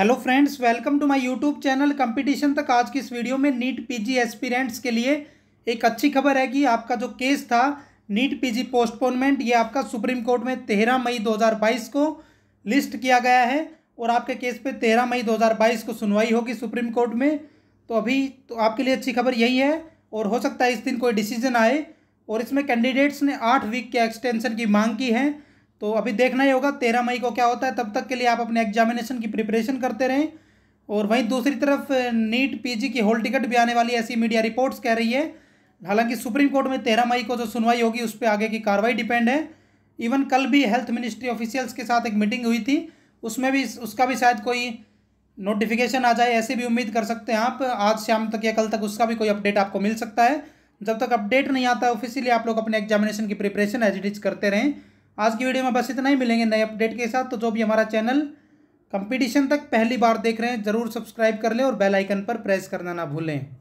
hello friends welcome to my YouTube channel competition तक आज की इस वीडियो में नीट पीजी एस्पिरेंट्स के लिए एक अच्छी खबर है कि आपका जो केस था नीट पीजी पोस्टपोनमेंट ये आपका सुप्रीम कोर्ट में तेरह मई 2022 को लिस्ट किया गया है और आपके केस पे तेरह मई 2022 को सुनवाई होगी सुप्रीम कोर्ट में तो अभी तो आपके लिए अच्छी खबर यही है और हो सकता है इस दिन कोई डिसीजन आए और इसमें कैंडिडेट्स ने आठ वीक के एक्सटेंशन की मांग की है तो अभी देखना ही होगा तेरह मई को क्या होता है तब तक के लिए आप अपने एग्जामिनेशन की प्रिपरेशन करते रहें और वहीं दूसरी तरफ नीट पीजी की होल टिकट भी आने वाली ऐसी मीडिया रिपोर्ट्स कह रही है हालांकि सुप्रीम कोर्ट में तेरह मई को जो सुनवाई होगी उस पर आगे की कार्रवाई डिपेंड है इवन कल भी हेल्थ मिनिस्ट्री ऑफिशियल्स के साथ एक मीटिंग हुई थी उसमें भी उसका भी शायद कोई नोटिफिकेशन आ जाए ऐसी भी उम्मीद कर सकते हैं आप आज शाम तक या कल तक उसका भी कोई अपडेट आपको मिल सकता है जब तक अपडेट नहीं आता ऑफिशियली आप लोग अपने एग्जामिनेशन की प्रिपरेशन एज इट इज करते रहें आज की वीडियो में बस इतना ही मिलेंगे नए अपडेट के साथ तो जो भी हमारा चैनल कंपटीशन तक पहली बार देख रहे हैं ज़रूर सब्सक्राइब कर लें और बेल आइकन पर प्रेस करना ना भूलें